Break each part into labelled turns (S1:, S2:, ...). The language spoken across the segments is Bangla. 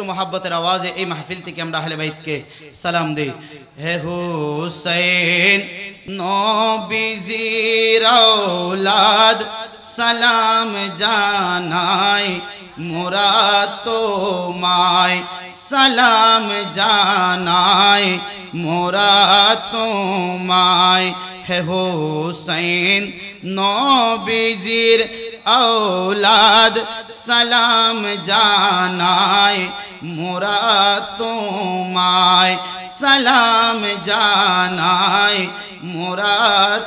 S1: একটু মহাব্বতের আওয়াজে এই মাহফিল থেকে আমরা আহলে বাইতকে সালাম দিই হে হুসাইন নবীজির আওলাদ সালাম জানাই মোরা তোমায় সালাম জানাই মোরা তোমায় হে হুসাইন নবীজির औलाद सलाम जानाए মোরা তোমায় সালাম জানাই মোরা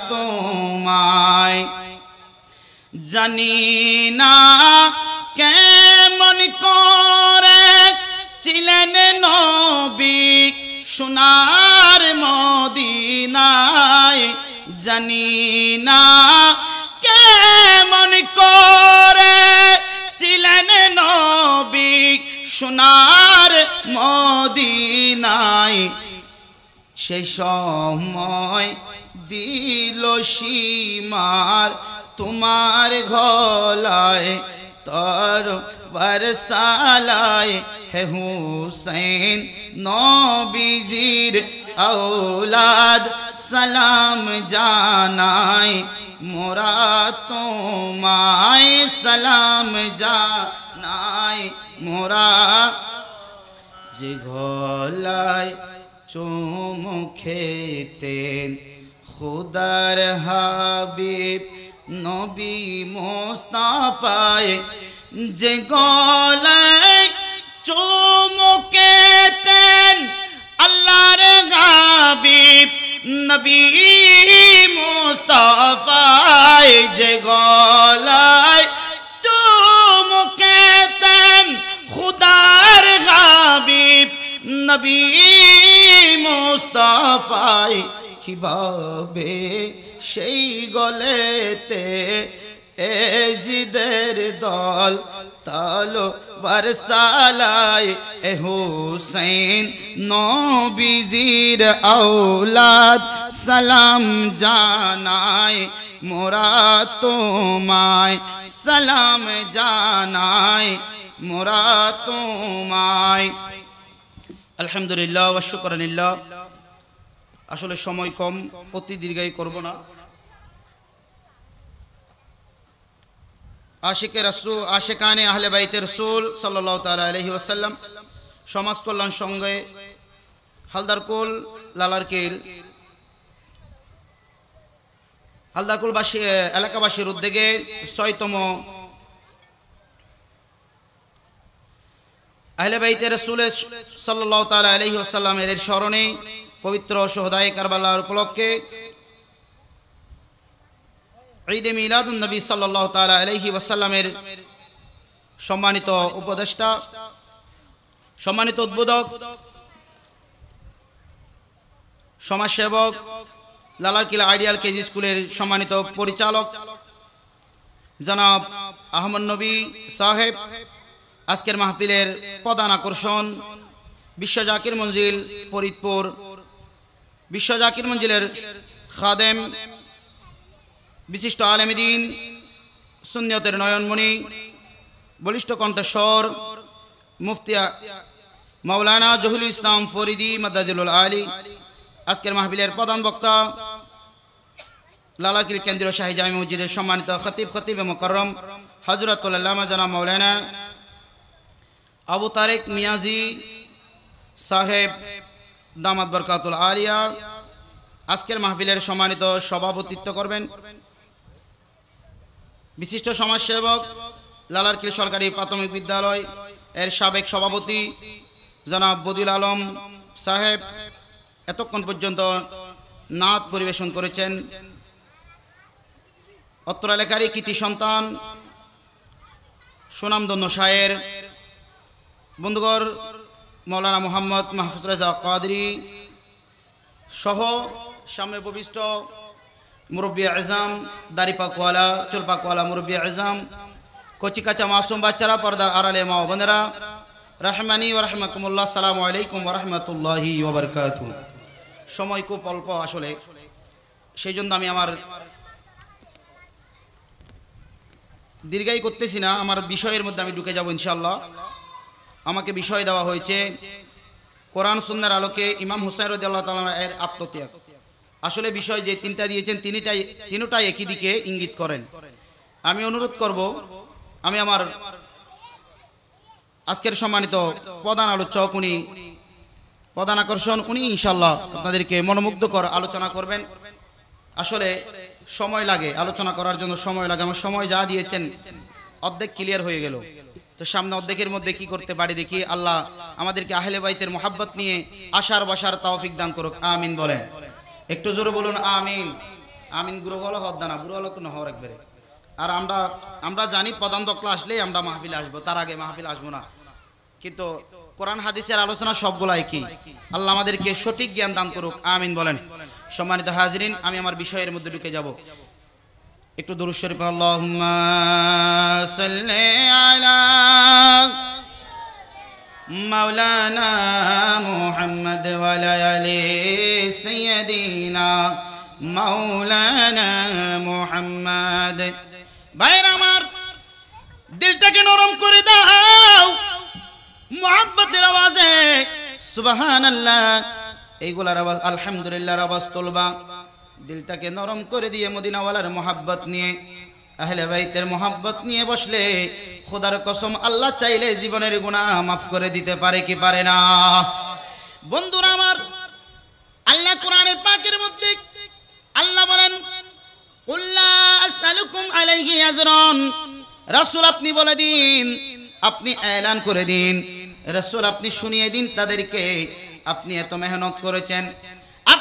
S1: তোমায় জানি না কেমন করে ছিলেন নবী সোনার মদিনায় জানি না কেমন করে ছিলেন নবী সোনার মদিনায় সে সময় দিল সীমার তোমার ঘলায় তর বরসালায় হে হুসেন নবীজির ঔলাদ সালাম জানায় মোরা তোমায় সালাম জানায় মোরা যে গলায় চুমুখেতেন খুদার হাবিব নবী পায় যে গলায় চুমুখেতেন আল্লাহর হাবিব নবী মোস্তাফায় যে গলায় চুমুখে খুদার হাবিব নবী মুস্তাফাই কিভাবে সেই গলেতে এজিদের দল তালো বরসালায় এ হুসেন নবীজির আওলাদ সালাম জানাই মোরা তোমায় সালাম জানায় মোরা তোমায় আলহামদুলিল্লাহ অশুকরানিল্লাহ আসলে সময় কম অতি দীর্ঘায় করব না আশিকে রসুল আশেকানে আহলে বাইতে রসুল সাল্লাহ তালা আলহি ওসাল্লাম সমাজ কল্যাণ সঙ্গে হালদারকুল কেল হালদারকুলবাসী এলাকাবাসীর উদ্যোগে ছয়তম আহলে বাইতে রসুলের সাল্লাহ তাল আলহি আসাল্লামের স্মরণে পবিত্র সোহদায় কারবালার উপলক্ষে ঈদে মিলাদুল নবী সাল্লাহ তাল আলহি আসাল্লামের সম্মানিত উপদেষ্টা সম্মানিত উদ্বোধক সমাজসেবক লালার কিলা আইডিয়াল কেজি স্কুলের সম্মানিত পরিচালক জনাব আহমদ নবী সাহেব আজকের মাহফিলের প্রধান আকর্ষণ জাকির মঞ্জিল ফরিদপুর জাকির মঞ্জিলের খাদেম বিশিষ্ট আলমদিন সুন্নিয়তের নয়নমণি বলিষ্ঠ কণ্ঠস্বর মুফতিয়া মৌলানা জহুল ইসলাম ফরিদি মাদাজুল আলী আজকের মাহফিলের প্রধান বক্তা লালাকিল কেন্দ্রীয় শাহী জামি মসজিদের সম্মানিত খতিব খতিব মকরম হজরতুল্লাহ জানা মৌলানা আবু তারেক মিয়াজি সাহেব দামাত বরকাতুল আলিয়া আজকের মাহফিলের সম্মানিত সভাপতিত্ব করবেন বিশিষ্ট সমাজসেবক লালারকিল সরকারি প্রাথমিক বিদ্যালয় এর সাবেক সভাপতি জনাব বদিল আলম সাহেব এতক্ষণ পর্যন্ত নাত পরিবেশন করেছেন অত্র এলাকারই কৃতি সন্তান সুনামদন্য সায়ের বন্ধুগর মৌলানা মোহাম্মদ মাহফুজ রাজা কাদরি সহ সামনে উপবিষ্ট মুরব্বী আজম দাড়িপাকওয়ালা চুলপাকওয়ালা মুরব্বী আজম কচিকাচা মাসুম বাচ্চারা পর্দার আড়ালে মা বোনেরা রহমানি ওরহমকুমুল্লাহ সালাম আলাইকুম ওরহমতুল্লাহি সময় খুব অল্প আসলে সেই জন্য আমি আমার দীর্ঘায়ী করতেছি না আমার বিষয়ের মধ্যে আমি ঢুকে যাবো ইনশাল্লাহ আমাকে বিষয় দেওয়া হয়েছে কোরআন সুন্নার আলোকে ইমাম হুসাইন আল্লাহ তালা এর আত্মত্যাগ আসলে বিষয় যে তিনটা দিয়েছেন তিনিটাই তিনটাই একই দিকে ইঙ্গিত করেন আমি অনুরোধ করব আমি আমার আজকের সম্মানিত প্রধান আলোচক উনি প্রধান আকর্ষণ উনি ইনশাল্লাহ আপনাদেরকে মনোমুগ্ধকর আলোচনা করবেন আসলে সময় লাগে আলোচনা করার জন্য সময় লাগে আমার সময় যা দিয়েছেন অর্ধেক ক্লিয়ার হয়ে গেল তো সামনে অর্ধেকের মধ্যে কি করতে পারি দেখি আল্লাহ আমাদেরকে আহলে বাইতের মোহাব্বত নিয়ে আশার বাসার তাওফিক দান করুক আমিন বলেন একটু জোরে বলুন আমিন আমিন গুরু হলো হদ্দানা গুরু হলো কোনো হওয়ার একবারে আর আমরা আমরা জানি প্রধান দকলা আসলেই আমরা মাহফিলে আসবো তার আগে মাহফিল আসবো না কিন্তু কোরআন হাদিসের আলোচনা সবগুলাই কি আল্লাহ আমাদেরকে সঠিক জ্ঞান দান করুক আমিন বলেন সম্মানিত হাজরিন আমি আমার বিষয়ের মধ্যে ঢুকে যাব একটু দূর শরীফ আল্লাহুম্মা সাল্লি আলা মৌলানা মোহাম্মদ ওয়া আলি সাইয়্যিদিনা মাওলানা মুহাম্মদ আমার দিলটাকে নরম করে দাও মোহাম্মতের আওয়াজে আল্লাহ এইগুলার আওয়াজ আলহামদুলিল্লাহ আওয়াজ তোলবা দিলটাকে নরম করে দিয়ে মদিনাওয়ালার মোহাব্বত নিয়ে আহলে ভাইতের মোহাব্বত নিয়ে বসলে খোদার কসম আল্লাহ চাইলে জীবনের গুণা মাফ করে দিতে পারে কি পারে না বন্ধুরা আমার আল্লাহ কোরআনের পাকের মধ্যে আল্লাহ বলেন রাসূল আপনি বলে দিন আপনি এলান করে দিন রাসূল আপনি শুনিয়ে দিন তাদেরকে আপনি এত মেহনত করেছেন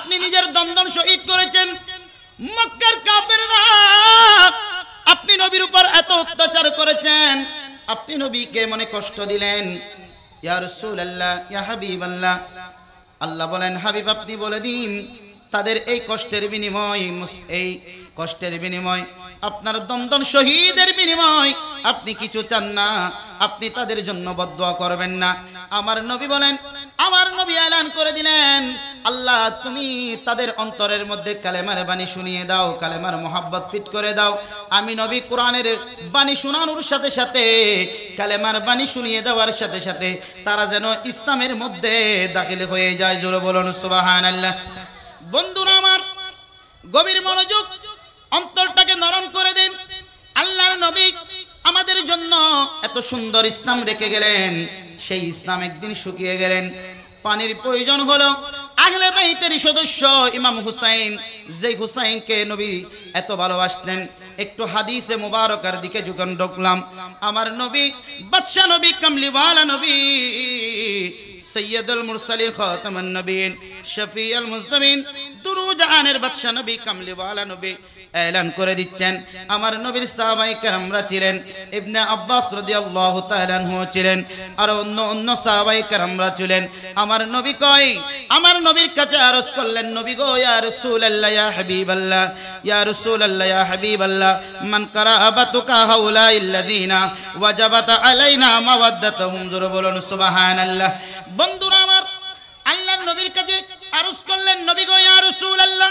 S1: আপনি নিজের দন্দন শহীদ করেছেন মক্কার কাপের আপনি নবীর উপর এত অত্যাচার করেছেন আপনি নবীকে মনে কষ্ট দিলেন আল্লাহ বলেন হাবিব আপনি বলে দিন তাদের এই কষ্টের বিনিময় এই কষ্টের বিনিময় আপনার দন্দন শহীদের বিনিময় আপনি কিছু চান না আপনি তাদের জন্য বদয়া করবেন না আমার নবী বলেন আমার নবী এলান করে দিলেন আল্লাহ তুমি তাদের অন্তরের মধ্যে কালেমার বাণী শুনিয়ে দাও কালেমার মোহাব্বত ফিট করে দাও আমি নবী কোরআনের বাণী শোনানোর সাথে সাথে কালেমার বাণী শুনিয়ে দেওয়ার সাথে সাথে তারা যেন ইসলামের মধ্যে দাখিল হয়ে যায় জোর বলুন সুবাহান আল্লাহ বন্ধুরা আমার গভীর মনোযোগ অন্তরটাকে নরম করে দিন আল্লাহর নবী আমাদের জন্য এত সুন্দর ইসলাম রেখে গেলেন সেই ইসলাম একদিন শুকিয়ে গেলেন পানির প্রয়োজন হলো আগলে বাইতের সদস্য ইমাম হুসাইন যে হুসাইনকে নবী এত ভালোবাসতেন একটু হাদিসে মুবারকার দিকে যখন ঢুকলাম আমার নবী বাদশা নবী কামলিওয়ালা নবী সৈয়দুল মুরসালিন খতমান নবীন শফিউল মুজতমিন দুরু জাহানের বাদশা নবী কামলিওয়ালা নবী এলান করে দিচ্ছেন আমার নবীর সাহাবাই কারামরা ছিলেন ইবনে আব্বাস রাদিয়াল্লাহু তাআলা ছিলেন আর অন্য অন্য সাহাবাই কারামরা ছিলেন আমার নবী কয় আমার নবীর কাছে আরস করলেন নবী গো ইয়া রাসূলুল্লাহ ইয়া হাবিবাল্লাহ ইয়া আল্লাহ ইয়া আল্লাহ মান কারাবাতুকা হাউলা ইল্লাযিনা ওয়াজাবাত আলাইনা মাওয়াদ্দাতুহুম জোরে বলুন সুবহানাল্লাহ বন্ধুরা আমার আল্লাহর নবীর কাছে আরস করলেন নবী গো ইয়া আল্লাহ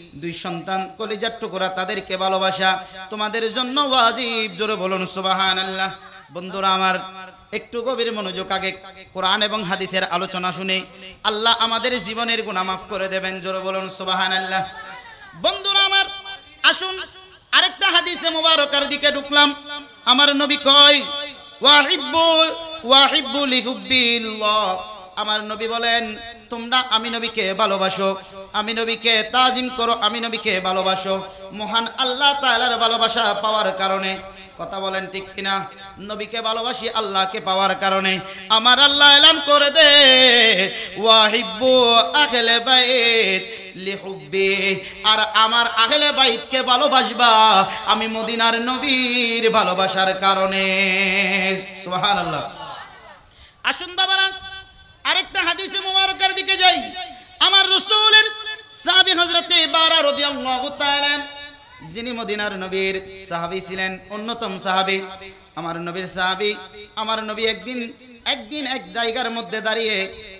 S1: দুই সন্তান কলিজার টুকুরা তাদেরকে ভালোবাসা তোমাদের জন্য ওয়াজিব জোরে বলুন সুবাহান আল্লাহ বন্ধুরা আমার একটু গভীর মনোযোগ আগে কোরআন এবং হাদিসের আলোচনা শুনে আল্লাহ আমাদের জীবনের গুণা মাফ করে দেবেন জোরে বলুন সুবাহান আল্লাহ বন্ধুরা আমার আসুন আরেকটা হাদিসে মুবারকার দিকে ঢুকলাম আমার নবী কয় ওয়াহিবুল ওয়াহিব্বুল ইহুব্বিল্লাহ আমার নবী বলেন তোমরা আমি নবীকে ভালোবাসো আমি নবীকে তাজিম করো আমি নবীকে ভালোবাসো মহান আল্লাহ তালার ভালোবাসা পাওয়ার কারণে কথা বলেন ঠিক কিনা নবীকে ভালোবাসি আল্লাহকে পাওয়ার কারণে আমার আল্লাহ এলান করে দে ওয়াহিব্বু আখলে বাইত লিহুব্বি আর আমার আহলে বাইতকে ভালোবাসবা আমি মদিনার নবীর ভালোবাসার কারণে সুবহানাল্লাহ আসুন বাবারা আরেকটা হাদিসে মুবারকের দিকে যাই আমার রসুলের সাহাবি হজরতে বারা রদি নগতালেন যিনি মদিনার নবীর সাহাবি ছিলেন অন্যতম সাহাবি আমার নবীর সাহাবি আমার নবী একদিন একদিন এক জায়গার মধ্যে দাঁড়িয়ে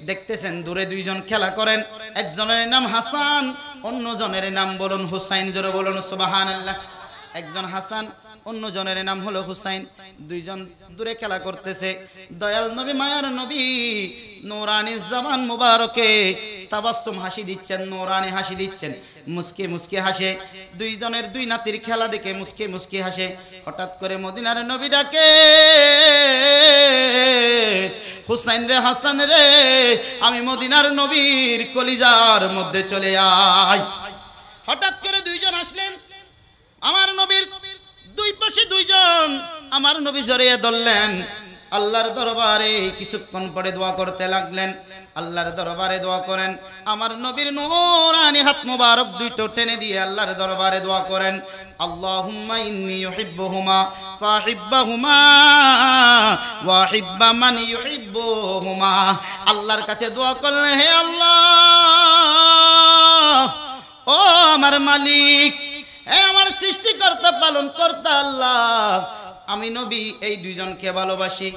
S1: দেখতেছেন দূরে দুইজন খেলা করেন একজনের নাম হাসান অন্যজনের নাম বলুন হুসাইন জোরে বলুন সোবাহান আল্লাহ একজন হাসান অন্যজনের নাম হলো হুসাইন দুইজন দূরে খেলা করতেছে দয়াল নবী মায়ার নবী নোরানি জামান মুবারকে তাবাস্তম হাসি দিচ্ছেন নোরানে হাসি দিচ্ছেন মুসকে মুসকে হাসে দুইজনের দুই নাতির খেলা দেখে মুসকে মুসকে হাসে হঠাৎ করে মদিনার নবী ডাকে হুসাইন রে হাসান রে আমি মদিনার নবীর কলিজার মধ্যে চলে আয় হঠাৎ করে দুইজন আসলেন আমার নবীর দুই পাশে দুইজন আমার নবী জড়িয়ে ধরলেন আল্লাহর দরবারে কিছুক্ষণ পরে দোয়া করতে লাগলেন আল্লাহর দরবারে দোয়া করেন আমার নবীর নোরানি হাত মুবারক দুইটো টেনে দিয়ে আল্লাহর দরবারে দোয়া করেন আল্লাহুম্মা ইন্নি ইউহিব্বুহুমা ফাহিব্বাহুমা ওয়াহিব্বা মান ইউহিব্বুহুমা আল্লাহর কাছে দোয়া করলে হে আল্লাহ ও আমার মালিক এ আমার সৃষ্টিকর্তা পালন কর্তা আল্লাহ আমি নবী এই দুইজনকে ভালোবাসি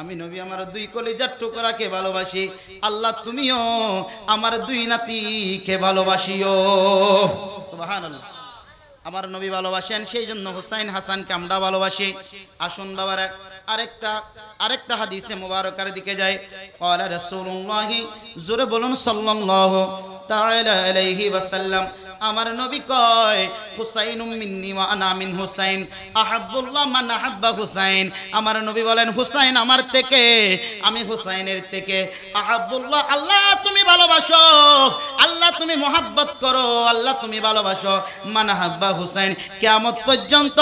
S1: আমি নবী আমার দুই কলেজার কে ভালোবাসি আল্লাহ তুমিও আমার দুই নাতি কে ভালোবাসিও আমার নবী ভালোবাসেন সেই জন্য হুসাইন হাসানকে আমরা ভালোবাসি আসুন বাবার আরেকটা আরেকটা হাদিসে মুবারকার দিকে যায় কলা রসুল্লাহি জোরে বলুন সাল্লাল্লাহু তাআলা আলাইহি ওয়াসাল্লাম আমার নবী কয় হুসাইন মিন্নি ওয়া আনা মিন হুসাইন আহাব্বুল্লাহ মান আহাব্বা হুসাইন আমার নবী বলেন হুসাইন আমার থেকে আমি হুসাইনের থেকে আহাব্বুল্লাহ আল্লাহ তুমি ভালোবাসো আল্লাহ তুমি মোহাব্বত করো আল্লাহ তুমি ভালোবাসো মান আহাব্বা হুসাইন কিয়ামত পর্যন্ত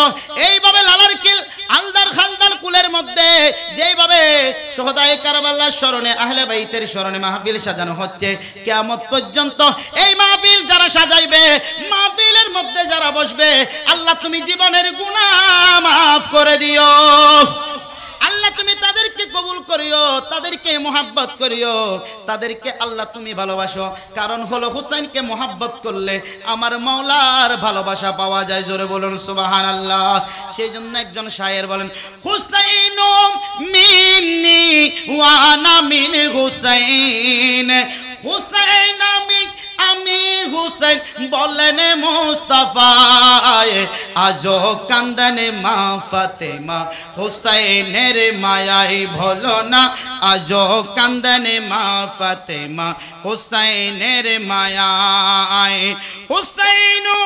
S1: এইভাবে লালার কিল আলদার খালদার কুলের মধ্যে যেইভাবে সোহদায় কারবাল্লার স্মরণে আহলে বাইতের স্মরণে মাহফিল সাজানো হচ্ছে কিয়ামত পর্যন্ত এই মাহফিল যারা সাজাইবে মাহফিলের মধ্যে যারা বসবে আল্লাহ তুমি জীবনের গুণা মাফ করে দিও আল্লাহ তুমি তাদেরকে কবুল করিও তাদেরকে মোহাব্বত করিও তাদেরকে আল্লাহ তুমি ভালোবাসো কারণ হলো হুসাইনকে মোহাব্বত করলে আমার মাওলার ভালোবাসা পাওয়া যায় জোরে বলুন সুবাহান আল্লাহ সেই জন্য একজন শায়ের বলেন হুসাইন মিনি ওয়ানা মিন হুসাইন হুসাইন আমীন হোসেন বলনে মুস্তাফা আজো কান্দানে মা ফাতিমা হুসাইনের মায়াই বলনা আজো কান্দানে মা ফাতিমা হুসাইনের মায়াই হুসাইনু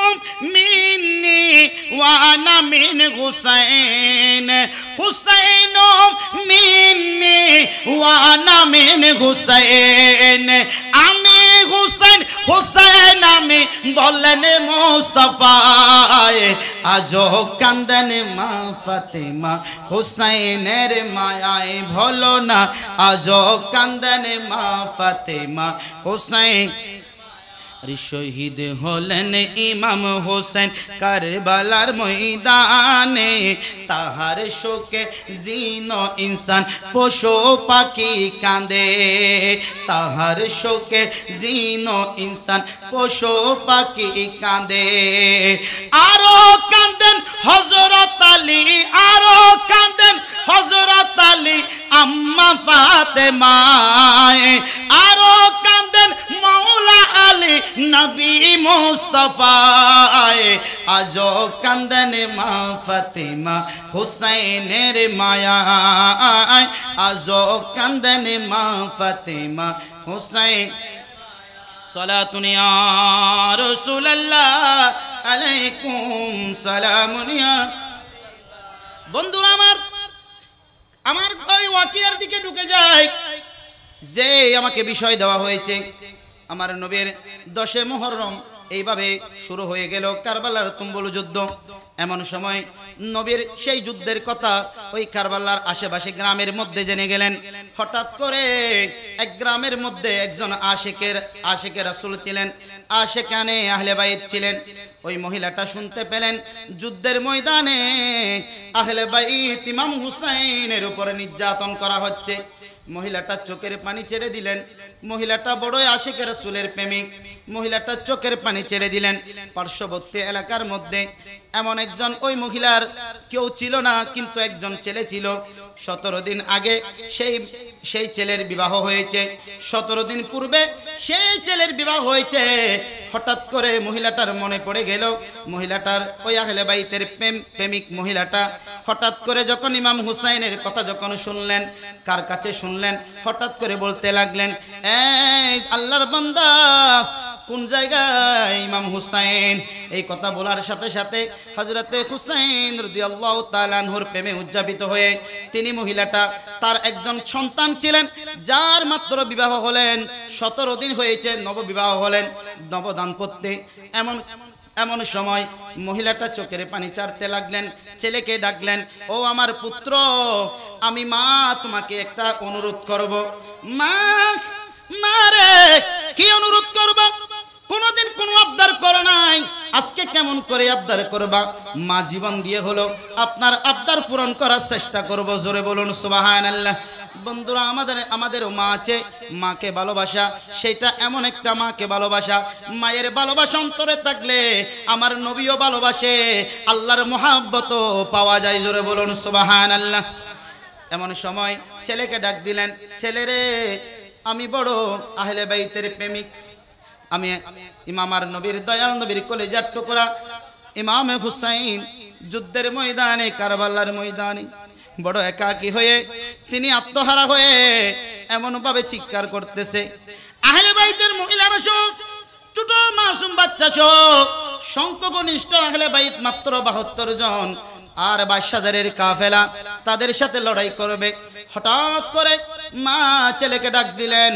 S1: মিননি ওয়া আনা মিন হোসেন হুসাইনু মিননি ওয়া আনা মিন হোসেন আমীন হোসেন হুসেন আমি বললেন মোস্তফায় আজ কান্দেন মা ফাতেমা হুসেনের মায়ায় ভলো না আজ কান্দেন মা ফাতেমা হুসেন শহীদ হলেন ইমাম হোসেন কারবালার ময়দানে তাহার শোকে জিন ইনসান পশু পাখি কাঁদে তাহার শোকে জিন ইনসান পশু পাখি কাঁদে আরো কাঁদেন হজরত আলী আরো কাঁদেন হজরত আলী আম্মা পাতে মায় আরো কাঁদেন মৌলা বলি নবী মুস্তফায় আজ কান্দন মা ফতিমা হুসেনের মায়ায় আজ কান্দন মা ফতিমা হুসেন আলাইকুম বন্ধুরা আমার আমার ওই ওয়াকিয়ার দিকে ঢুকে যায় যে আমাকে বিষয় দেওয়া হয়েছে আমার নবীর দশে মোহরম এইভাবে শুরু হয়ে গেল কারবালার তুম্বল যুদ্ধ এমন সময় নবীর সেই যুদ্ধের কথা ওই কারবালার আশেপাশে গ্রামের মধ্যে জেনে গেলেন হঠাৎ করে এক গ্রামের মধ্যে একজন আশেকের আশেকের রাসুল ছিলেন আশেকানে আহলে বাইত ছিলেন ওই মহিলাটা শুনতে পেলেন যুদ্ধের ময়দানে আহলে বাইত ইমাম হুসাইনের উপরে নির্যাতন করা হচ্ছে মহিলাটা চোখের পানি ছেড়ে দিলেন মহিলাটা বড়ই আশিকের সুলের প্রেমিক মহিলাটা চোখের পানি ছেড়ে দিলেন পার্শ্ববর্তী এলাকার মধ্যে এমন একজন ওই মহিলার কেউ ছিল না কিন্তু একজন ছেলে ছিল সতেরো দিন আগে সেই সেই ছেলের বিবাহ হয়েছে সতেরো দিন পূর্বে সেই ছেলের বিবাহ হয়েছে হঠাৎ করে মহিলাটার মনে পড়ে গেল মহিলাটার ওই আহলে বাইতের প্রেম প্রেমিক মহিলাটা হঠাৎ করে যখন ইমাম হুসাইনের কথা যখন শুনলেন কার কাছে শুনলেন হঠাৎ করে বলতে লাগলেন এই আল্লাহর বন্দা কোন জায়গায় ইমাম হুসাইন এই কথা বলার সাথে সাথে হজরতে হুসাইন রদিয়াল্লাহ তালানহুর প্রেমে উদযাপিত হয়ে তিনি মহিলাটা তার একজন সন্তান ছিলেন যার মাত্র বিবাহ হলেন সতেরো দিন হয়েছে নববিবাহ হলেন নবদাম্পত্যে এমন এমন সময় মহিলাটা চোখের পানি চারতে লাগলেন ছেলেকে ডাকলেন ও আমার পুত্র আমি মা তোমাকে একটা অনুরোধ করব মা মা রে কি অনুরোধ করব কোনোদিন কোনো আবদার করে নাই আজকে কেমন করে আবদার করবা মা জীবন দিয়ে হলো আপনার আবদার পূরণ করার চেষ্টা করব জোরে বলুন আল্লাহ বন্ধুরা আমাদের আমাদেরও মা আছে মাকে ভালোবাসা সেটা এমন একটা মাকে ভালোবাসা মায়ের ভালোবাসা অন্তরে থাকলে আমার নবীও ভালোবাসে আল্লাহর মহাব্বত পাওয়া যায় জোরে বলুন আল্লাহ এমন সময় ছেলেকে ডাক দিলেন ছেলেরে আমি বড় আহলে বাইতের প্রেমিক আমি ইমামার নবীর দয়াল নবীর কলেজার টুকরা ইমামে হুসাইন যুদ্ধের ময়দানে কারবাল্লার ময়দানে বড় একাকী হয়ে তিনি আত্মহারা হয়ে এমনভাবে চিৎকার করতেছে আহলে বাইতের মহিলারা সব ছোট মাসুম বাচ্চা সব সংখ্যগনিষ্ঠ আহলে বাইত মাত্র বাহাত্তর জন আর বাইশ কাফেলা তাদের সাথে লড়াই করবে হঠাৎ করে মা ছেলেকে ডাক দিলেন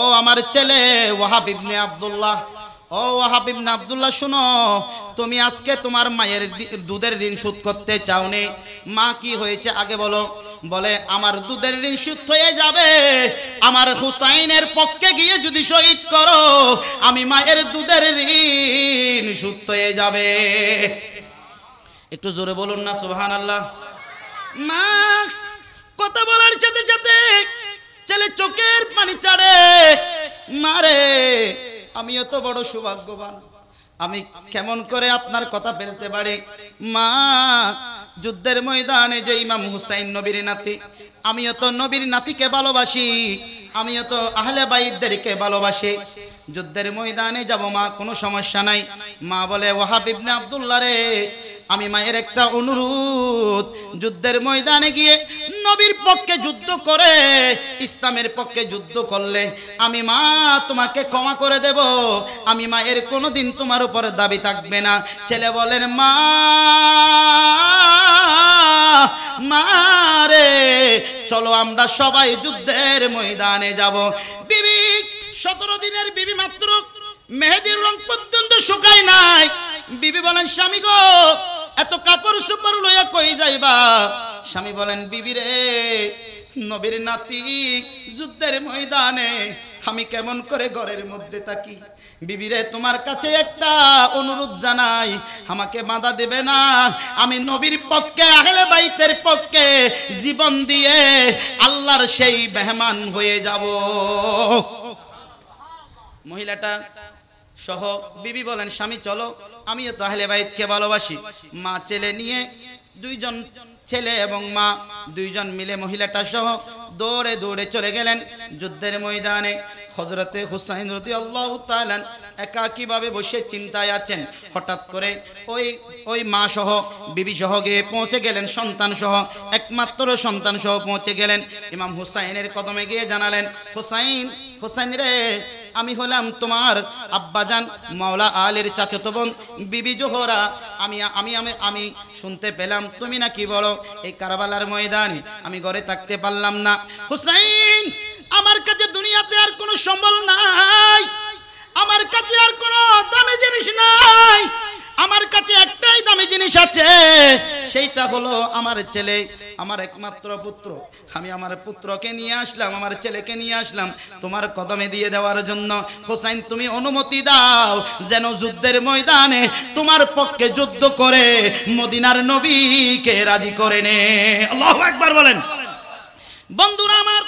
S1: ও আমার ছেলে ওয়াহাব ইবনে আবদুল্লাহ ও ওয়াহাব ইবনে আবদুল্লাহ শুনো তুমি আজকে তোমার মায়ের দুধের ঋণ শোধ করতে চাওনি মা কি হয়েছে আগে বলো বলে আমার দুধের ঋণ শোধ হয়ে যাবে আমার হুসাইনের পক্ষে গিয়ে যদি শহীদ করো আমি মায়ের দুধের ঋণ শোধ হয়ে যাবে একটু জোরে বলুন না সুবহানাল্লাহ আল্লাহ মা কথা বলার সাথে সাথে ছেলে চোখের পানি ছাড়ে মারে আমি এত বড় সৌভাগ্যবান আমি কেমন করে আপনার কথা ফেলতে পারি মা যুদ্ধের ময়দানে যে ইমাম হুসাইন নবীর নাতি আমিও তো নবীর নাতিকে ভালোবাসি আমিও তো আহলে বাইদেরকে ভালোবাসি যুদ্ধের ময়দানে যাব মা কোনো সমস্যা নাই মা বলে ওয়াহাব ইবনে আব্দুল্লাহ রে আমি মায়ের একটা অনুরোধ যুদ্ধের ময়দানে গিয়ে নবীর পক্ষে যুদ্ধ করে ইসলামের পক্ষে যুদ্ধ করলে আমি মা তোমাকে ক্ষমা করে দেব আমি মায়ের কোনো দিন তোমার উপর দাবি থাকবে না ছেলে বলেন মা মারে চলো আমরা সবাই যুদ্ধের ময়দানে যাব বিবি সতেরো দিনের বিবি মাত্র মেহেদির রং পর্যন্ত শুকায় নাই বিবি বলেন স্বামী গো এত কাপড় সুপড় লইয়া কই যাইবা স্বামী বলেন বিবি রে নবীর নাতি যুদ্ধের ময়দানে আমি কেমন করে ঘরের মধ্যে থাকি বিবিরে তোমার কাছে একটা অনুরোধ জানাই আমাকে বাধা দেবে না আমি নবীর পক্ষে আহলে বাইতের পক্ষে জীবন দিয়ে আল্লাহর সেই মেহমান হয়ে যাব মহিলাটা সহ বিবি বলেন স্বামী চলো আমিও তাহলে বাইতকে ভালোবাসি মা ছেলে নিয়ে দুইজন ছেলে এবং মা দুইজন মিলে মহিলাটা সহ দৌড়ে দৌড়ে চলে গেলেন যুদ্ধের ময়দানে হজরতে হুসাইন রতি আল্লাহ তালান একাকীভাবে বসে চিন্তায় আছেন হঠাৎ করে ওই ওই মা সহ বিবি সহ গিয়ে পৌঁছে গেলেন সন্তান সহ একমাত্র সন্তান সহ পৌঁছে গেলেন ইমাম হুসাইনের কদমে গিয়ে জানালেন হুসাইন হুসাইন রে আমি হলাম তোমার আব্বাজান মাওলা আলের চাচাতো বোন বিবি জোহরা আমি আমি আমি আমি শুনতে পেলাম তুমি নাকি বলো এই কারবালার ময়দানে আমি ঘরে থাকতে পারলাম না হুসাইন আমার কাছে দুনিয়াতে আর কোনো সম্বল নাই আমার কাছে আর কোনো দামি জিনিস নাই আমার কাছে একটাই দামি জিনিস আছে সেইটা হলো আমার ছেলে আমার একমাত্র পুত্র আমি আমার পুত্রকে নিয়ে আসলাম আমার ছেলেকে নিয়ে আসলাম তোমার কদমে দিয়ে দেওয়ার জন্য হোসাইন তুমি অনুমতি দাও যেন যুদ্ধের ময়দানে তোমার পক্ষে যুদ্ধ করে মদিনার নবীকে রাজি করে নে একবার বলেন বন্ধুরা আমার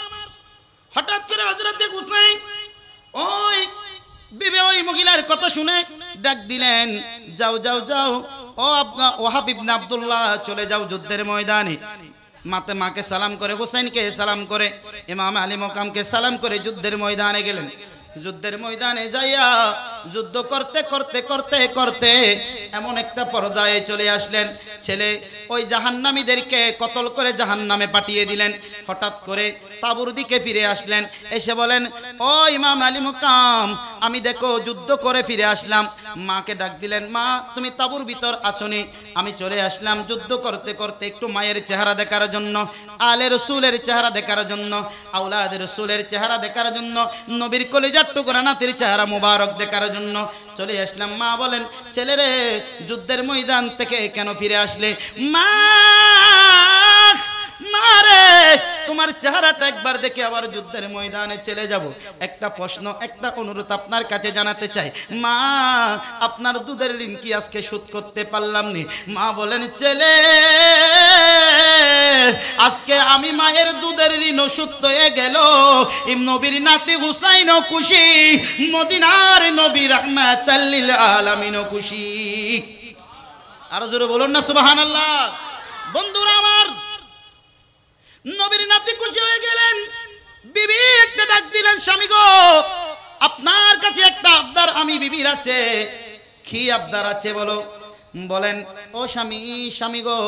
S1: হঠাৎ করে হজরত হুসাইন ওই বিবে ওই মহিলার কথা শুনে ডাক দিলেন যাও যাও যাও ও আপনা ও হাবিব আব্দুল্লাহ চলে যাও যুদ্ধের ময়দানে মাতে মাকে সালাম করে হুসেনকে সালাম করে ইমাম আলী মকামকে সালাম করে যুদ্ধের ময়দানে গেলেন যুদ্ধের ময়দানে যাইয়া যুদ্ধ করতে করতে করতে করতে এমন একটা পর্যায়ে চলে আসলেন ছেলে ওই জাহান্নামীদেরকে কতল করে জাহান্নামে পাঠিয়ে দিলেন হঠাৎ করে তাবুর দিকে ফিরে আসলেন এসে বলেন ও ইমাম আলী মুকাম আমি দেখো যুদ্ধ করে ফিরে আসলাম মাকে ডাক দিলেন মা তুমি তাবুর ভিতর আসনি আমি চলে আসলাম যুদ্ধ করতে করতে একটু মায়ের চেহারা দেখার জন্য আলের রসুলের চেহারা দেখার জন্য আউলাদের রসুলের চেহারা দেখার জন্য নবীর কলেজ কলিজার টুকরা নাতির চেহারা মুবারক দেখার জন্য চলে আসলাম মা বলেন ছেলেরে যুদ্ধের ময়দান থেকে কেন ফিরে আসলে মা মারে তোমার চেহারাটা একবার দেখে আবার যুদ্ধের ময়দানে চলে যাব একটা প্রশ্ন একটা অনুরোধ আপনার কাছে জানাতে চাই মা আপনার দুধের ঋণ কি আজকে শোধ করতে পারলাম নি মা বলেন ছেলে আজকে আমি মায়ের দুধের ঋণ সুস্থ হয়ে গেল নবীর নাতি হুসাইন খুশি মদিনার নবীর রহমাতাল্লিল আলামিন খুশি আরো জোরে বলুন না আল্লাহ বন্ধুরা আমার নবীর নাতি খুশি হয়ে গেলেন বিবি একটা ডাক দিলেন স্বামী গো আপনার কাছে একটা আবদার আমি বিবির আছে কি আবদার আছে বলো বলেন ও স্বামী স্বামী গো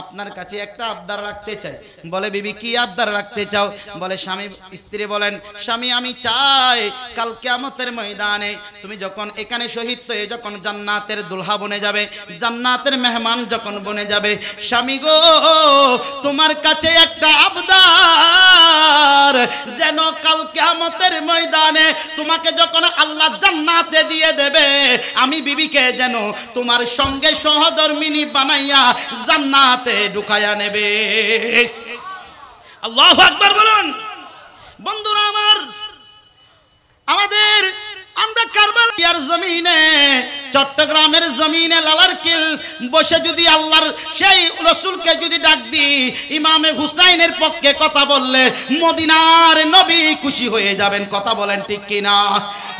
S1: আপনার কাছে একটা আবদার রাখতে চাই বলে বিবি কি আবদার রাখতে চাও বলে স্বামী স্ত্রী বলেন স্বামী আমি চাই কাল কেয়ামতের ময়দানে তুমি যখন এখানে শহীদ হয়ে যখন জান্নাতের দুলহা বনে যাবে জান্নাতের মেহমান যখন বনে যাবে স্বামী গো তোমার কাছে একটা আবদার বান্দার যেন কাল কেমতের ময়দানে তোমাকে যখন আল্লাহ জান্নাতে দিয়ে দেবে আমি বিবিকে যেন তোমার সঙ্গে সহধর্মিনী বানাইয়া জান্নাতে ঢুকাইয়া নেবে আল্লাহ আকবর বলুন বন্ধুরা আমার আমাদের চট্টগ্রামের জমিনে লালার কিল বসে যদি আল্লাহর সেই রসুলকে যদি ডাক দি ইমামে হুসাইনের পক্ষে কথা বললে মদিনার নবী খুশি হয়ে যাবেন কথা বলেন ঠিক কিনা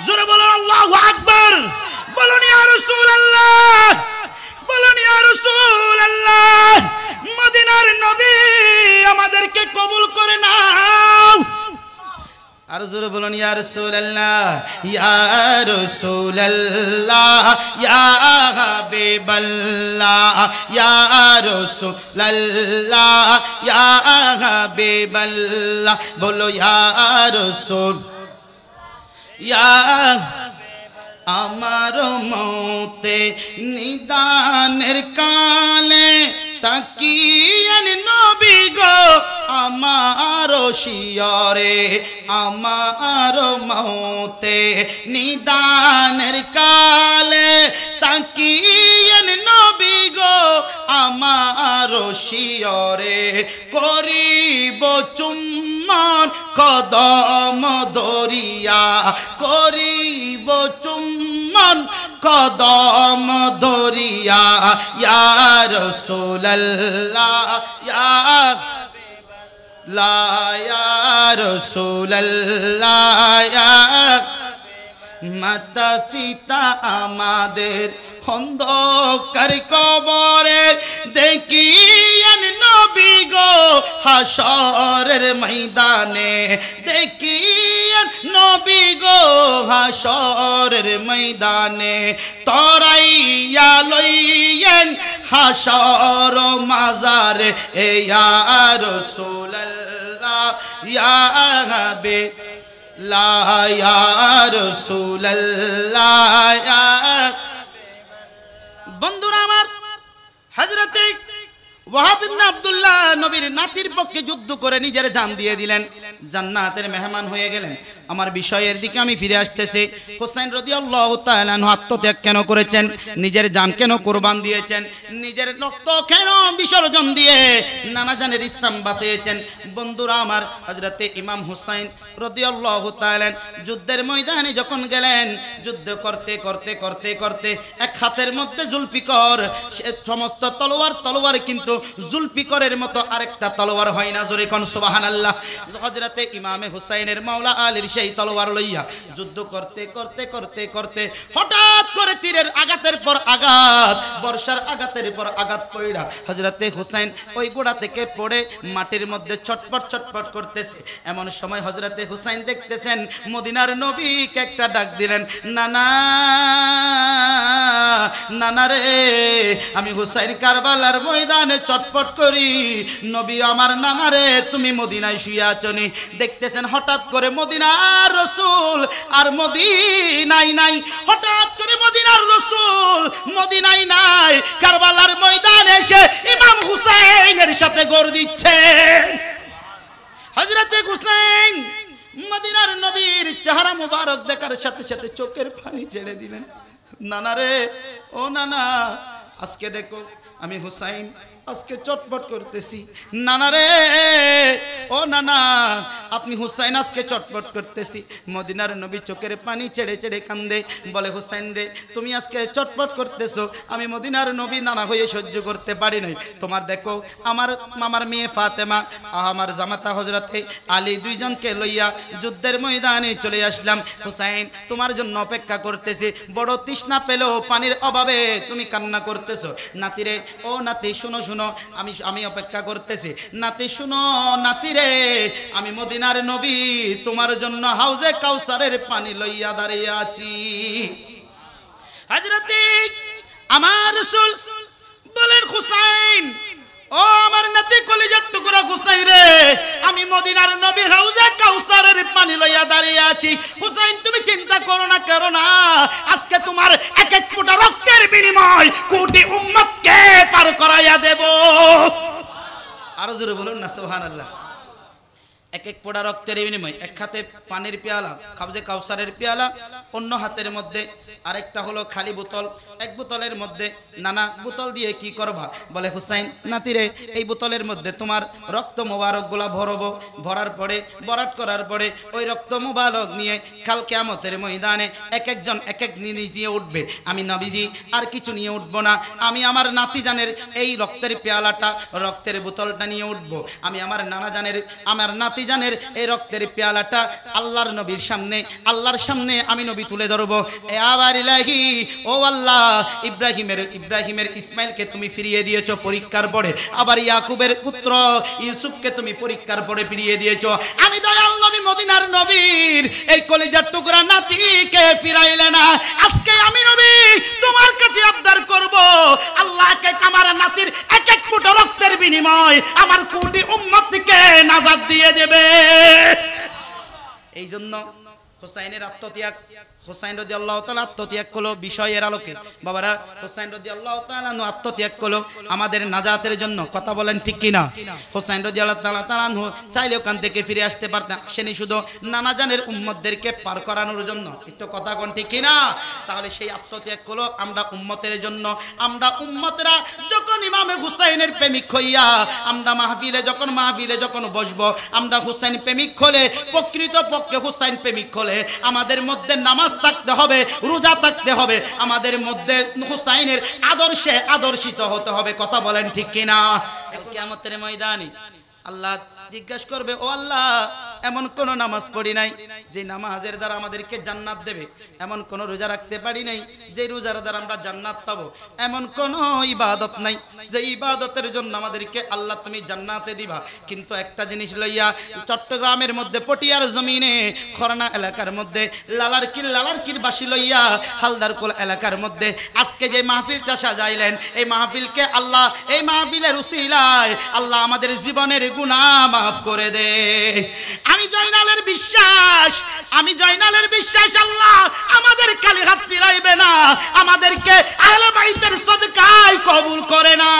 S1: জোরে বলো আল্লাহ আকবর বলুন ইয়া রসুল আল্লাহ বলুন ইয়া মদিনার নবী আর জোরে বলুন ইয়া রাসূলুল্লাহ ইয়া রাসূলুল্লাহ ইয়া হাবিবাল্লাহ ইয়া রাসূলুল্লাহ ইয়া হাবিবাল্লাহ বলো ইয়া রাসূল আমার মতে নিদানের কালে তাকিয়ানি নবী গো আমার শিয়রে আমার মৌতে নিদানের কালে তাকিয়ানি নবী গো আমার শিয়রে করিব চুম্বন কদম দরিয়া করিব চুম্বন কদম দরিয়া ইয়ার সোল্লা লায়ার সোল্লা মাতা পিতা আমাদের অন্ধকার কবরে দেখি নবী গো হাসরের ময়দানে দেখি নবী গো হাসরের ময়দানে তরাইয়া লইয়েন হাসর মাজারে এ ইয়ার সোল্লা ইয়াবে লা ইয়ার বন্ধুরা আমার হাজরতে ওয়াহাবিবনা আবদুল্লাহ নবীর নাতির পক্ষে যুদ্ধ করে নিজের জান দিয়ে দিলেন জান্নাতের মেহমান হয়ে গেলেন আমার বিষয়ের দিকে আমি ফিরে আসতেছি হোসেন রদি আল্লাহ আত্মত্যাগ কেন করেছেন নিজের যান কেন কোরবান দিয়েছেন নিজের রক্ত কেন বিসর্জন দিয়ে নানা জানের ইসলাম বাঁচিয়েছেন বন্ধুরা আমার হজরতে ইমাম হুসাইন রদি আল্লাহ যুদ্ধের ময়দানে যখন গেলেন যুদ্ধ করতে করতে করতে করতে এক হাতের মধ্যে জুলফিকর সমস্ত তলোয়ার তলোয়ার কিন্তু জুলফিকরের মতো আরেকটা তলোয়ার হয় না জোরে কন সুবাহান আল্লাহ হজরতে ইমামে হুসাইনের মাওলা আলীর সেই তলোয়ার লইয়া যুদ্ধ করতে করতে করতে করতে হঠাৎ করে তীরের আঘাতের পর আঘাত বর্ষার আঘাতের পর আঘাত পড়া হজরতে হুসাইন ওই গোড়া থেকে পড়ে মাটির মধ্যে ছটপট ছটপট করতেছে এমন সময় হজরতে হুসাইন দেখতেছেন মদিনার নবীকে একটা ডাক দিলেন নানা নানা রে আমি হুসাইন কারবালার ময়দানে চটপট করি নবী আমার নানা রে তুমি মদিনায় শুয়ে আছনি দেখতেছেন হঠাৎ করে মদিনা মদিনার রসুল আর মদিনাই নাই হঠাৎ করে মদিনার রসুল মদিনাই নাই কারবালার ময়দান এসে ইমাম হুসাইনের সাথে গড় দিচ্ছে হুসাইন মদিনার নবীর চেহারা মুবারক দেখার সাথে সাথে চোখের পানি ছেড়ে দিলেন নানা রে ও নানা আজকে দেখো আমি হুসাইন আজকে চটপট করতেছি নানা রে ও নানা আপনি হুসাইন আজকে চটপট করতেছি মদিনার নবী চোখের পানি ছেড়ে ছেড়ে কান্দে বলে হুসাইন রে তুমি আজকে চটপট করতেছো আমি মদিনার নবী নানা হয়ে সহ্য করতে পারি নাই তোমার দেখো আমার মামার মেয়ে ফাতেমা আমার জামাতা হজরতে আলী দুইজনকে লইয়া যুদ্ধের ময়দানে চলে আসলাম হুসাইন তোমার জন্য অপেক্ষা করতেছি বড় তৃষ্ণা পেলেও পানির অভাবে তুমি কান্না করতেছো নাতিরে ও নাতি শুনো শুনো শুনো আমি আমি অপেক্ষা করতেছি নাতি শুনো নাতিরে আমি মদিনার নবী তোমার জন্য হাউজে কাউসারের পানি লইয়া দাঁড়িয়ে আছি হাজরতে আমার রসুল বলেন হুসাইন ও আমার নাতি কলিজার টুকরা হুসাইন রে আমি মদিনার নবী হাউজে কাউসারের পানি লইয়া দাঁড়িয়ে আছি হুসাইন তুমি চিন্তা করো না কারো না জোরে বলুন না সোহান আল্লাহ এক এক পোড়া রক্তের বিনিময় এক হাতে পানির পেয়ালা খাবজে কাউসারের পেয়ালা অন্য হাতের মধ্যে আরেকটা হলো খালি বোতল এক বোতলের মধ্যে নানা বোতল দিয়ে কি করবা বলে হুসাইন নাতিরে এই বোতলের মধ্যে তোমার রক্ত মোবারকগুলা ভরবো ভরার পরে বরাট করার পরে ওই রক্ত মোবারক নিয়ে কাল কেয়ামতের ময়দানে এক একজন এক এক জিনিস নিয়ে উঠবে আমি নবীজি আর কিছু নিয়ে উঠবো না আমি আমার নাতিজানের এই রক্তের পেয়ালাটা রক্তের বোতলটা নিয়ে উঠবো আমি আমার নানাজানের আমার নাতি ভাতিজানের এই রক্তের পেয়ালাটা আল্লাহর নবীর সামনে আল্লাহর সামনে আমি নবী তুলে ধরবো এ আবার ও আল্লাহ ইব্রাহিমের ইব্রাহিমের ইসমাইলকে তুমি ফিরিয়ে দিয়েছ পরীক্ষার পরে আবার ইয়াকুবের পুত্র ইউসুফকে তুমি পরীক্ষার পরে ফিরিয়ে দিয়েছ আমি দয়াল নবী মদিনার নবীর এই কলিজার টুকরা নাতিকে ফিরাইলে না আজকে আমি নবী তোমার কাছে আবদার করব আল্লাহকে আমার নাতির এক এক ফুটো রক্তের বিনিময় আমার কোটি নাজাদ দিয়ে দেবে এই জন্য হোসাইনের আত্মত্যাগ হোসাইন রাজি আল্লাহ তালা আত্মত্যাগ করলো বিষয়ের আলোকে বাবারা হোসাইন রাজি আল্লাহ তালানু আত্মত্যাগ করলো আমাদের নাজাতের জন্য কথা বলেন ঠিক কিনা হোসাইন রাজি আল্লাহ তালা তালানহু চাইলে ওখান থেকে ফিরে আসতে পারতেন আসেনি শুধু নানাজানের উম্মতদেরকে পার করানোর জন্য একটু কথা কোন ঠিক কিনা তাহলে সেই আত্মত্যাগ করলো আমরা উম্মতের জন্য আমরা উম্মতরা যখন ইমামে হুসাইনের প্রেমিক হইয়া আমরা মাহবিলে যখন মাহবিলে যখন বসবো আমরা হুসাইন প্রেমিক হলে প্রকৃত পক্ষে হুসাইন প্রেমিক খোলে বলে আমাদের মধ্যে নামাজ থাকতে হবে রোজা থাকতে হবে আমাদের মধ্যে হুসাইনের আদর্শে আদর্শিত হতে হবে কথা বলেন ঠিক কিনা কেমন ময়দানে আল্লাহ জিজ্ঞাসা করবে ও আল্লাহ এমন কোন নামাজ পড়ি নাই যে নামাজের দ্বারা আমাদেরকে জান্নাত দেবে এমন কোন রোজা রাখতে পারি নাই যে রোজার দ্বারা আমরা জান্নাত পাবো এমন কোন ইবাদত নাই যে ইবাদতের জন্য আমাদেরকে আল্লাহ তুমি জান্নাতে দিবা কিন্তু একটা জিনিস লইয়া চট্টগ্রামের মধ্যে পটিয়ার জমিনে খরনা এলাকার মধ্যে লালার কির লালার কির বাসি লইয়া কোল এলাকার মধ্যে আজকে যে মাহফিলটা যাইলেন এই মাহফিলকে আল্লাহ এই মাহফিলের উসিলায় আল্লাহ আমাদের জীবনের গুণা মাফ করে দে আমি জয়নালের বিশ্বাস আমি জয়নালের বিশ্বাস আল্লাহ আমাদের কালি হাত ফিরাইবে না আমাদেরকে আহলে বাইতের সদকায় কবুল করে না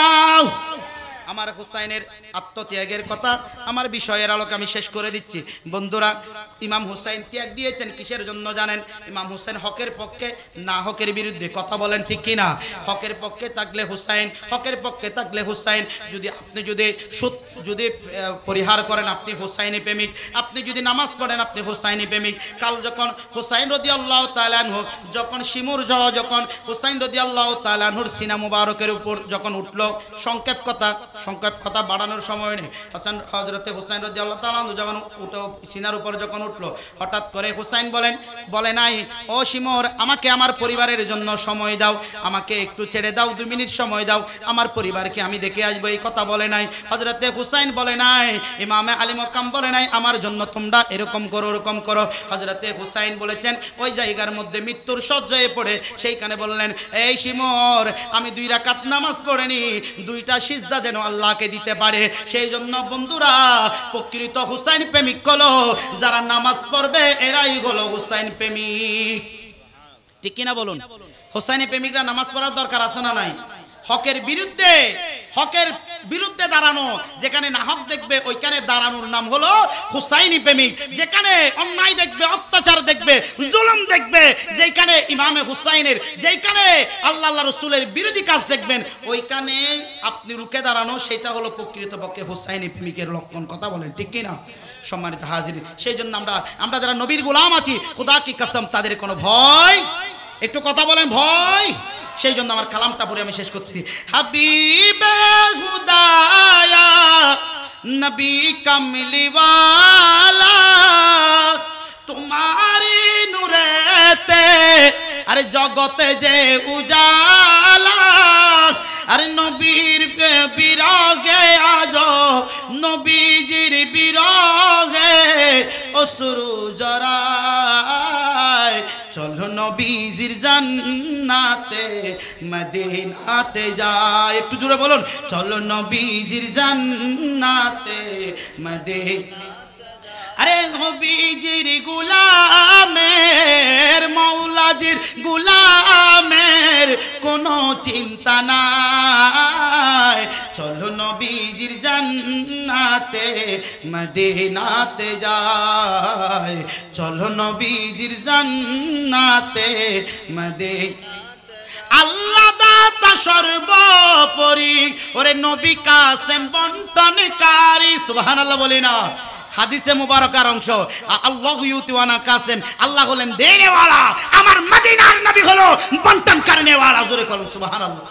S1: আমার হুসাইনের আত্মত্যাগের কথা আমার বিষয়ের আলোকে আমি শেষ করে দিচ্ছি বন্ধুরা ইমাম হুসাইন ত্যাগ দিয়েছেন কিসের জন্য জানেন ইমাম হুসাইন হকের পক্ষে না হকের বিরুদ্ধে কথা বলেন ঠিক কিনা হকের পক্ষে থাকলে হুসাইন হকের পক্ষে থাকলে হুসাইন যদি আপনি যদি সুত যদি পরিহার করেন আপনি হুসাইনি প্রেমিক আপনি যদি নামাজ পড়েন আপনি হুসাইনি প্রেমিক কাল যখন হুসাইন রদি আল্লাহ তালানহ যখন শিমুর জহ যখন হুসাইন রদি আল্লাহ তালানহুর সিনা মুবারকের উপর যখন উঠল সংক্ষেপ কথা সংক্ষেপ কথা বাড়ানোর সময় নেই হাসান হজরতে হুসাইন রাজি আল্লাহ তালু যখন উঠে সিনার উপর যখন উঠলো হঠাৎ করে হুসাইন বলেন বলে নাই ও শিমোর আমাকে আমার পরিবারের জন্য সময় দাও আমাকে একটু ছেড়ে দাও দু মিনিট সময় দাও আমার পরিবারকে আমি দেখে আসবো এই কথা বলে নাই হজরতে হুসাইন বলে নাই ইমামে আলী মকাম বলে নাই আমার জন্য তোমরা এরকম করো ওরকম করো হজরতে হুসাইন বলেছেন ওই জায়গার মধ্যে মৃত্যুর সজ্জয়ে পড়ে সেইখানে বললেন এই শিমোর আমি দুই রাকাত নামাজ পড়েনি দুইটা সিজদা যেন আল্লাহকে দিতে পারে সেই জন্য বন্ধুরা প্রকৃত হুসাইন প্রেমিক কলো যারা নামাজ পড়বে এরাই হলো হুসাইন প্রেমিক ঠিক কিনা বলুন হোসাইনি প্রেমিকরা নামাজ পড়ার দরকার আছে না নাই হকের বিরুদ্ধে হকের বিরুদ্ধে দাঁড়ানো যেখানে নাহক দেখবে ওইখানে দাঁড়ানোর নাম হলো হুসাইনি প্রেমিক যেখানে অন্যায় দেখবে অত্যাচার দেখবে জুলুম দেখবে যেখানে ইমামে হুসাইনের যেখানে আল্লাহ রসুলের বিরোধী কাজ দেখবেন ওইখানে আপনি রুকে দাঁড়ানো সেটা হলো প্রকৃতপক্ষে হুসাইনি প্রেমিকের লক্ষণ কথা বলেন ঠিক কিনা সম্মানিত হাজির সেই জন্য আমরা আমরা যারা নবীর গোলাম আছি খুদা কি কাসম তাদের কোনো ভয় একটু কথা বলেন ভয় সেই জন্য আমার কালামটা পড়ে আমি শেষ করতেছি হাবিবে হুদায়া নবী কামলিওয়ালা তোমারি নুরেতে আরে জগতে যে উজালা আরে নবীর বিরাগে আজ নবীজির বিরাগে অসুরু জরা নবীজির জান্নাতে মদিনাতে যায় একটু জোরে বলুন চলো নবীজির জান্নাতে মদিনাতে আরে হবিজির গুলামের মৌলাজির গুলামের কোনো চিন্তা নাই চলো নবীজির জান্নাতে মদিনাতে যায় চলো নবীজির জান্নাতে মদে আল্লাহ দাতা সর্বোপরি ওরে নবী কাসেম বন্টনকারী সুবহানাল্লাহ বলি না হাদিসে মুবারকার অংশ আল্লাহ ইউতিওয়ানা কাসেম আল্লাহ হলেন দেনেওয়ালা আমার মদিনার নবী হলো বন্টন করনেওয়ালা জোরে বলুন সুবহানাল্লাহ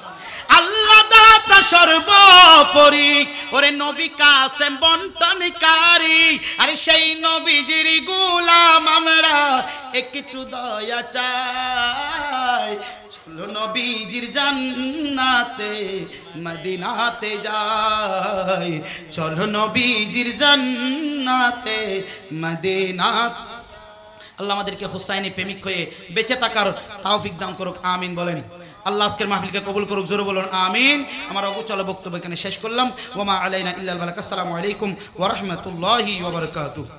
S1: আল্লাহ দাতা সর্বোপরি ওরে নবী কাসেম বন্টনকারী আরে সেই নবীজির গোলাম আমরা একটু দয়া চাই নবীজির জান্নাতে মদিনাতে যাই চলো নবীজির জান্নাতে মদিনাত আল্লাহ আমাদেরকে হুসাইনি প্রেমিক হয়ে বেঁচে থাকার তাওফিক দান করুক আমিন বলেন আল্লাহ আজকের মাহফিলকে কবুল করুক জোরে বলুন আমিন আমার চলো বক্তব্য এখানে শেষ করলাম ওমা আলাইনা ইল্লাল বালাক আসসালামু আলাইকুম ওয়া রাহমাতুল্লাহি ওয়া বারাকাতুহু